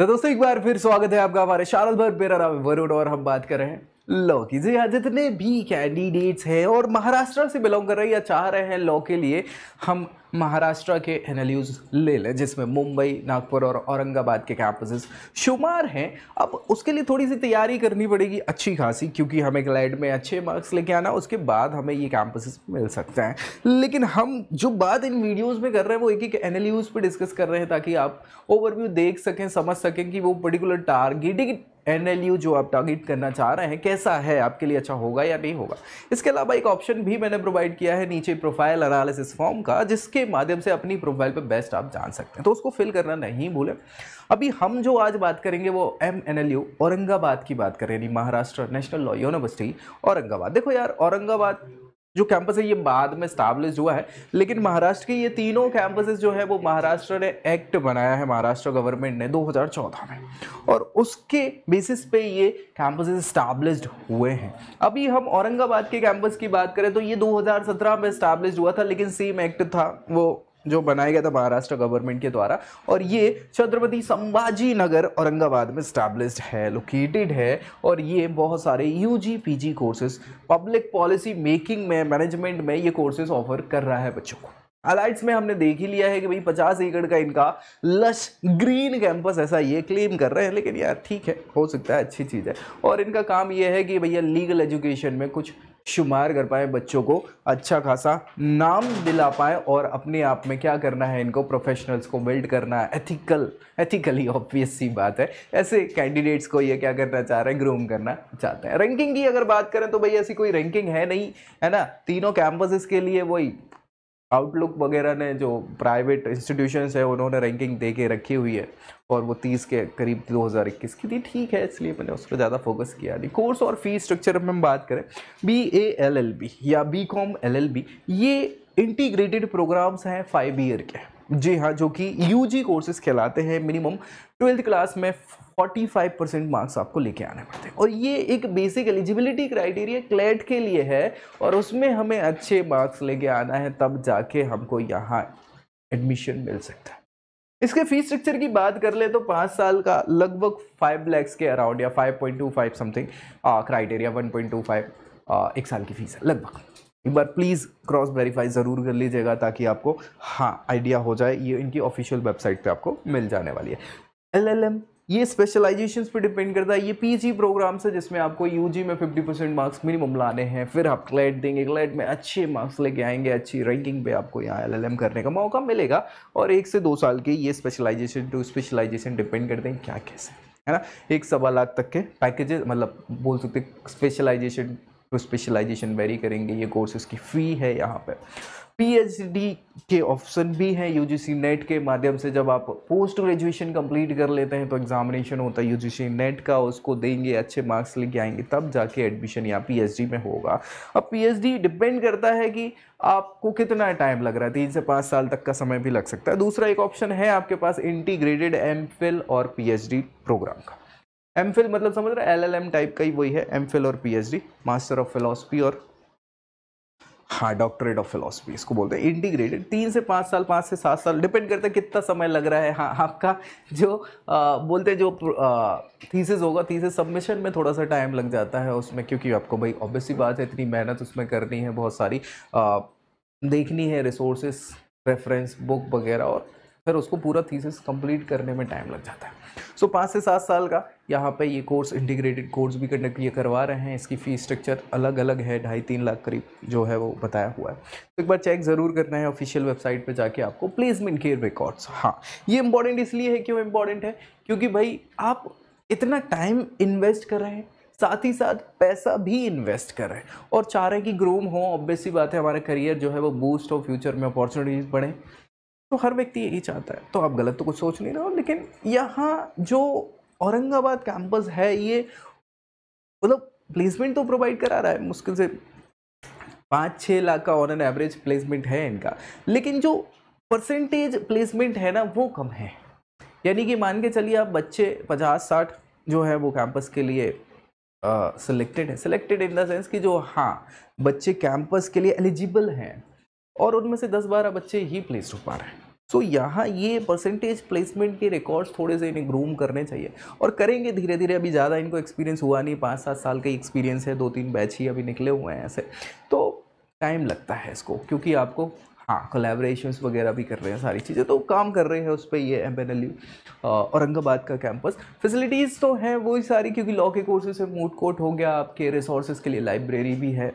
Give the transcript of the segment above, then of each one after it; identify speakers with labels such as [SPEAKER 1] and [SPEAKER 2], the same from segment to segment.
[SPEAKER 1] तो दोस्तों एक बार फिर स्वागत है आपका हमारे शारल भर पेरा वरुण और हम बात कर रहे हैं लॉ की जी जितने भी कैंडिडेट्स हैं और महाराष्ट्र से बिलोंग कर रहे हैं या चाह रहे हैं लॉ के लिए हम महाराष्ट्र के एन ले लें जिसमें मुंबई नागपुर और औरंगाबाद के कैंपसेस शुमार हैं अब उसके लिए थोड़ी सी तैयारी करनी पड़ेगी अच्छी खासी क्योंकि हमें ग्लाइड में अच्छे मार्क्स लेके आना उसके बाद हमें ये कैंपसेस मिल सकते हैं लेकिन हम जो बात इन वीडियोज़ में कर रहे हैं वो एक एक एन एल डिस्कस कर रहे हैं ताकि आप ओवरव्यू देख सकें समझ सकें कि वो पर्टिकुलर टारगेटिंग एन जो आप टारगेट करना चाह रहे हैं कैसा है आपके लिए अच्छा होगा या नहीं होगा इसके अलावा एक ऑप्शन भी मैंने प्रोवाइड किया है नीचे प्रोफाइल एनालिसिस फॉर्म का जिसके माध्यम से अपनी प्रोफाइल पर बेस्ट आप जान सकते हैं तो उसको फिल करना नहीं भूलें अभी हम जो आज बात करेंगे वो M N L U Aurangabad की बात करें Maharashtra national law university Aurangabad देखो यार औरंगाबाद जो कैंपस है ये बाद में स्टाब्लिश हुआ है लेकिन महाराष्ट्र के ये तीनों कैंपसेस जो है वो महाराष्ट्र ने एक्ट बनाया है महाराष्ट्र गवर्नमेंट ने 2014 में और उसके बेसिस पे ये कैंपसेस स्टैब्लिश हुए हैं अभी हम औरंगाबाद के कैंपस की बात करें तो ये 2017 में स्टैब्लिश हुआ था लेकिन सेम एक्ट था वो जो बनाया गया था महाराष्ट्र गवर्नमेंट के द्वारा और ये छत्रपति संभाजी नगर औरंगाबाद में स्टैब्लिश्ड है लोकेटेड है और ये बहुत सारे U G P G courses public policy making में मैनेजमेंट में ये कोर्सेज ऑफर कर रहा है बच्चों को अलाइट्स में हमने देख ही लिया है कि भाई पचास एकड़ का इनका लश ग्रीन कैंपस ऐसा ये क्लेम कर रहे हैं लेकिन यार ठीक है हो सकता है अच्छी चीज़ है और इनका काम ये है कि भैया लीगल एजुकेशन में कुछ शुमार कर पाएँ बच्चों को अच्छा खासा नाम दिला पाएँ और अपने आप में क्या करना है इनको प्रोफेशनल्स को बिल्ड करना है एथिकल एथिकली ऑब्वियस सी बात है ऐसे कैंडिडेट्स को ये क्या करना चाह रहे हैं ग्रूम करना चाहते हैं रैंकिंग की अगर बात करें तो भाई ऐसी कोई रैंकिंग है नहीं है ना तीनों कैंपसेस के लिए वही आउटलुक वगैरह ने जो प्राइवेट इंस्टीट्यूशंस है उन्होंने रैंकिंग दे के रखी हुई है और वो तीस के करीब दो हज़ार इक्कीस की थी ठीक है इसलिए मैंने उस पर ज़्यादा फोकस किया नहीं कोर्स और फी स्ट्रक्चर में हम बात करें B A L L B या B com L L B ये इंटीग्रेटेड प्रोग्राम्स हैं फाइव ईयर के जी हाँ जो कि यूजी कोर्सेज कहलाते हैं मिनिमम ट्वेल्थ क्लास में 45 परसेंट मार्क्स आपको लेके आने पड़ते हैं और ये एक बेसिक एलिजिबिलिटी क्राइटेरिया क्लेट के लिए है और उसमें हमें अच्छे मार्क्स लेके आना है तब जाके हमको यहाँ एडमिशन मिल सकता है इसके फीस स्ट्रक्चर की बात कर ले तो पाँच साल का लगभग फाइव लैक्स के अराउंड या five point two five something criteria one point two five एक साल की फीस है लगभग एक बार प्लीज़ क्रॉस वेरीफाई ज़रूर कर लीजिएगा ताकि आपको हाँ आइडिया हो जाए ये इनकी ऑफिशियल वेबसाइट पे आपको मिल जाने वाली है एलएलएम ये स्पेशलाइजेशन पे डिपेंड करता है ये पीजी प्रोग्राम्स है जिसमें आपको यूजी में 50 परसेंट मार्क्स मिनिमम लाने हैं फिर आप क्लैट देंगे क्लैट में अच्छे मार्क्स लेके आएंगे अच्छी रैंकिंग पे आपको यहाँ एलएलएम करने का मौका मिलेगा और एक से दो साल के ये स्पेशलाइजेशन टू स्पेशलाइजेशन डिपेंड करते हैं क्या कैसे है ना एक सवा लाख तक के पैकेजेस मतलब बोल सकते स्पेशलाइजेशन तो स्पेशलाइजेशन वेरी करेंगे ये कोर्सेज़ की फ़ी है यहाँ पर पी के ऑप्शन भी हैं यूजीसी नेट के माध्यम से जब आप पोस्ट ग्रेजुएशन कंप्लीट कर लेते हैं तो एग्जामिनेशन होता है यूजीसी नेट का उसको देंगे अच्छे मार्क्स लेके आएंगे तब जाके एडमिशन यहाँ पी में होगा अब पी डिपेंड करता है कि आपको कितना टाइम लग रहा है तीन से पाँच साल तक का समय भी लग सकता है दूसरा एक ऑप्शन है आपके पास इंटीग्रेटेड एम और पी प्रोग्राम का एम फिल मतलब समझ रहे एल एल एम टाइप का ही वही है एम फिल और P H D master of philosophy और हाँ डॉक्टरेट ऑफ फिलोसफी इसको बोलते हैं इंटीग्रेटेड तीन से पाँच साल पाँच से सात साल डिपेंड करता है कितना समय लग रहा है हाँ आपका जो आ, बोलते हैं जो थीसिस होगा थीसिस सबमिशन में थोड़ा सा टाइम लग जाता है उसमें क्योंकि आपको भाई ऑब्वियसली बात है इतनी मेहनत उसमें करनी है बहुत सारी आ, देखनी है रिसोर्सेस रेफरेंस बुक वगैरह और फिर उसको पूरा थीसिस कंप्लीट करने में टाइम लग जाता है सो so, पाँच से सात साल का यहाँ पे ये कोर्स इंटीग्रेटेड कोर्स भी कंडक्ट ये करवा रहे हैं इसकी फीस स्ट्रक्चर अलग अलग है ढाई तीन लाख करीब जो है वो बताया हुआ है तो एक बार चेक ज़रूर करना है ऑफिशियल वेबसाइट पे जाके आपको प्लेसमेंट केयर रिकॉर्ड्स हाँ ये इंपॉर्टेंट इसलिए है क्यों इम्पॉर्टेंट है क्योंकि भाई आप इतना टाइम इन्वेस्ट कर रहे हैं साथ ही साथ पैसा भी इन्वेस्ट कर रहे हैं और चाह रहे हैं कि ग्रोम हो ऑब्वियसली बात है हमारा करियर जो है वो बूस्ट हो फ्यूचर में अपॉर्चुनिटीज़ बढ़ें तो हर व्यक्ति यही चाहता है तो आप गलत तो कुछ सोच नहीं रहे हो लेकिन यहाँ जो औरंगाबाद कैंपस है ये मतलब प्लेसमेंट तो प्रोवाइड करा रहा है मुश्किल से पाँच छः लाख का ऑन एन एवरेज प्लेसमेंट है इनका लेकिन जो परसेंटेज प्लेसमेंट है ना वो कम है यानी कि मान के चलिए आप बच्चे पचास साठ जो है वो कैंपस के लिए सिलेक्टेड है सिलेक्टेड इन द सेंस कि जो हाँ बच्चे कैंपस के लिए एलिजिबल हैं और उनमें से दस बारह बच्चे ही प्लेस हो पा रहे हैं सो so, यहाँ ये परसेंटेज प्लेसमेंट के रिकॉर्ड्स थोड़े से इन्हें ग्रूम करने चाहिए और करेंगे धीरे धीरे अभी ज़्यादा इनको एक्सपीरियंस हुआ नहीं पाँच सात साल का एक्सपीरियंस है दो तीन बैच ही अभी निकले हुए हैं ऐसे तो टाइम लगता है इसको क्योंकि आपको हाँ कोलेब्रेशन वगैरह भी कर रहे हैं सारी चीज़ें तो काम कर रहे हैं उस पर ये M N L U Aurangabad का कैंपस फैसिलिटीज़ तो हैं वही सारी क्योंकि लॉ के कोर्सेज से मूड कोर्ट हो गया आपके रिसोर्सेज के लिए लाइब्रेरी भी है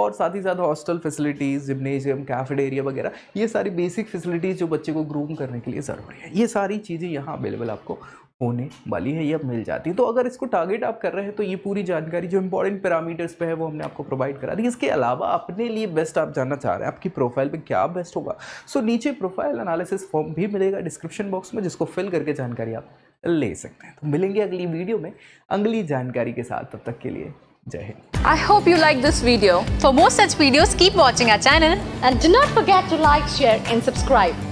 [SPEAKER 1] और साथ ही साथ हॉस्टल फैसिलिटीज़ जिमनेजियम कैफेडेरिया वगैरह ये सारी बेसिक फैसिलिटीज़ जो बच्चे को ग्रूम करने के लिए ज़रूरी है ये सारी चीज़ें यहाँ अवेलेबल आपको होने वाली है या मिल जाती है तो अगर इसको टारगेट आप कर रहे हैं तो ये पूरी जानकारी जो इंपॉर्टेंट पैरामीटर्स पे है वो हमने आपको प्रोवाइड करा दी इसके अलावा अपने लिए बेस्ट आप जानना चाह रहे हैं आपकी प्रोफाइल पे क्या बेस्ट होगा सो so, नीचे प्रोफाइल एनालिसिस फॉर्म भी मिलेगा डिस्क्रिप्शन बॉक्स में जिसको फिल करके जानकारी आप ले सकते हैं तो मिलेंगे अगली वीडियो में अगली जानकारी के साथ तब तक के लिए जय हिंद I hope you like this video for more such videos keep watching our channel and do not forget to like share and subscribe